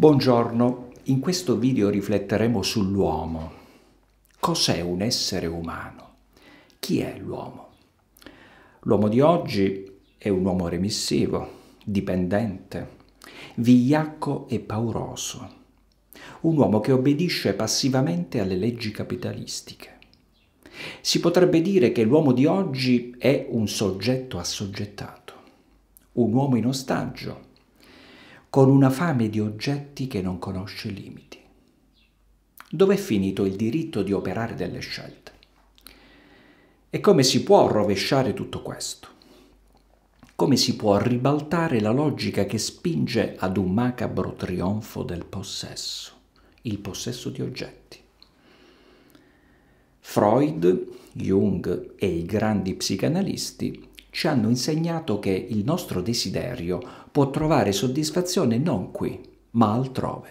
Buongiorno, in questo video rifletteremo sull'uomo. Cos'è un essere umano? Chi è l'uomo? L'uomo di oggi è un uomo remissivo, dipendente, vigliacco e pauroso. Un uomo che obbedisce passivamente alle leggi capitalistiche. Si potrebbe dire che l'uomo di oggi è un soggetto assoggettato, un uomo in ostaggio, con una fame di oggetti che non conosce limiti. Dov'è finito il diritto di operare delle scelte? E come si può rovesciare tutto questo? Come si può ribaltare la logica che spinge ad un macabro trionfo del possesso, il possesso di oggetti? Freud, Jung e i grandi psicanalisti ci hanno insegnato che il nostro desiderio può trovare soddisfazione non qui, ma altrove.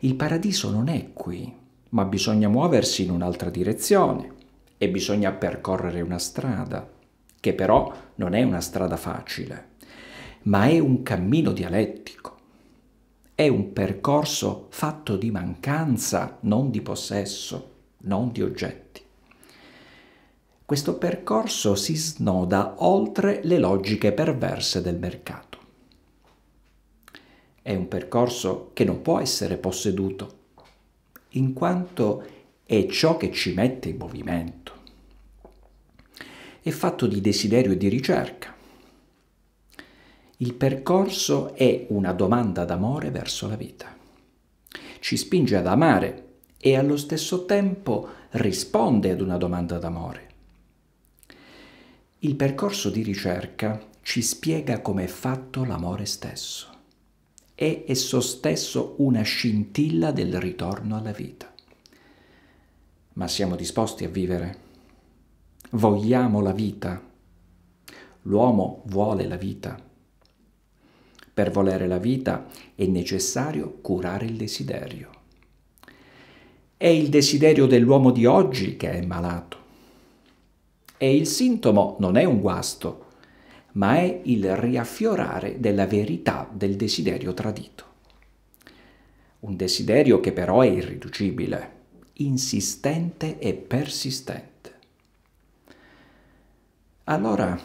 Il paradiso non è qui, ma bisogna muoversi in un'altra direzione e bisogna percorrere una strada, che però non è una strada facile, ma è un cammino dialettico. È un percorso fatto di mancanza, non di possesso, non di oggetto questo percorso si snoda oltre le logiche perverse del mercato. È un percorso che non può essere posseduto, in quanto è ciò che ci mette in movimento. È fatto di desiderio e di ricerca. Il percorso è una domanda d'amore verso la vita. Ci spinge ad amare e allo stesso tempo risponde ad una domanda d'amore il percorso di ricerca ci spiega come è fatto l'amore stesso. È esso stesso una scintilla del ritorno alla vita. Ma siamo disposti a vivere? Vogliamo la vita? L'uomo vuole la vita. Per volere la vita è necessario curare il desiderio. È il desiderio dell'uomo di oggi che è malato e il sintomo non è un guasto, ma è il riaffiorare della verità del desiderio tradito. Un desiderio che però è irriducibile, insistente e persistente. Allora,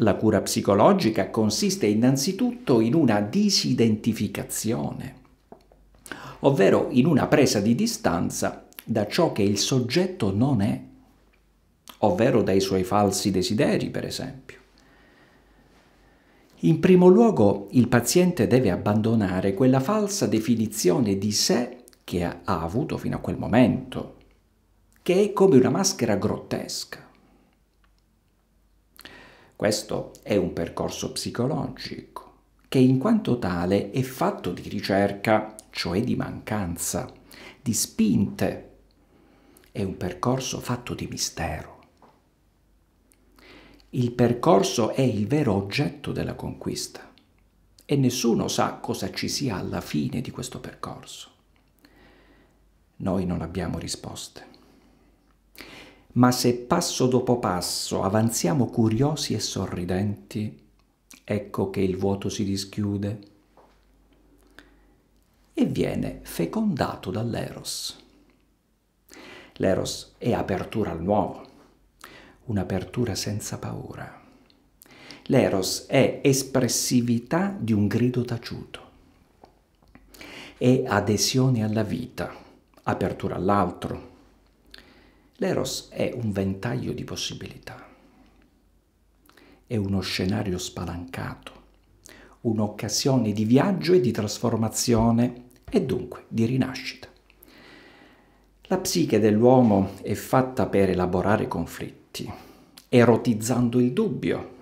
la cura psicologica consiste innanzitutto in una disidentificazione, ovvero in una presa di distanza da ciò che il soggetto non è ovvero dai suoi falsi desideri, per esempio. In primo luogo, il paziente deve abbandonare quella falsa definizione di sé che ha avuto fino a quel momento, che è come una maschera grottesca. Questo è un percorso psicologico che in quanto tale è fatto di ricerca, cioè di mancanza, di spinte. È un percorso fatto di mistero. Il percorso è il vero oggetto della conquista e nessuno sa cosa ci sia alla fine di questo percorso. Noi non abbiamo risposte. Ma se passo dopo passo avanziamo curiosi e sorridenti, ecco che il vuoto si dischiude e viene fecondato dall'eros. L'eros è apertura al nuovo, un'apertura senza paura. L'eros è espressività di un grido taciuto, è adesione alla vita, apertura all'altro. L'eros è un ventaglio di possibilità, è uno scenario spalancato, un'occasione di viaggio e di trasformazione e dunque di rinascita. La psiche dell'uomo è fatta per elaborare conflitti oggetti, erotizzando il dubbio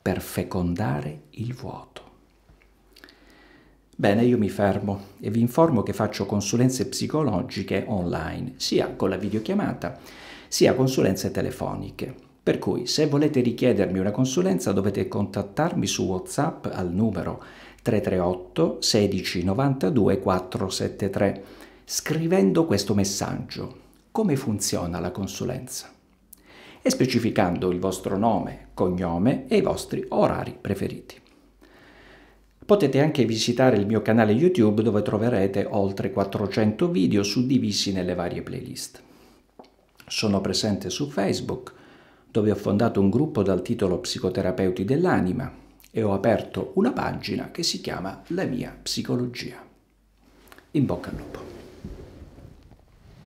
per fecondare il vuoto. Bene, io mi fermo e vi informo che faccio consulenze psicologiche online, sia con la videochiamata, sia consulenze telefoniche. Per cui se volete richiedermi una consulenza dovete contattarmi su WhatsApp al numero 338 16 92 473 scrivendo questo messaggio. Come funziona la consulenza? e specificando il vostro nome, cognome e i vostri orari preferiti. Potete anche visitare il mio canale YouTube dove troverete oltre 400 video suddivisi nelle varie playlist. Sono presente su Facebook, dove ho fondato un gruppo dal titolo Psicoterapeuti dell'anima e ho aperto una pagina che si chiama La mia psicologia. In bocca al lupo.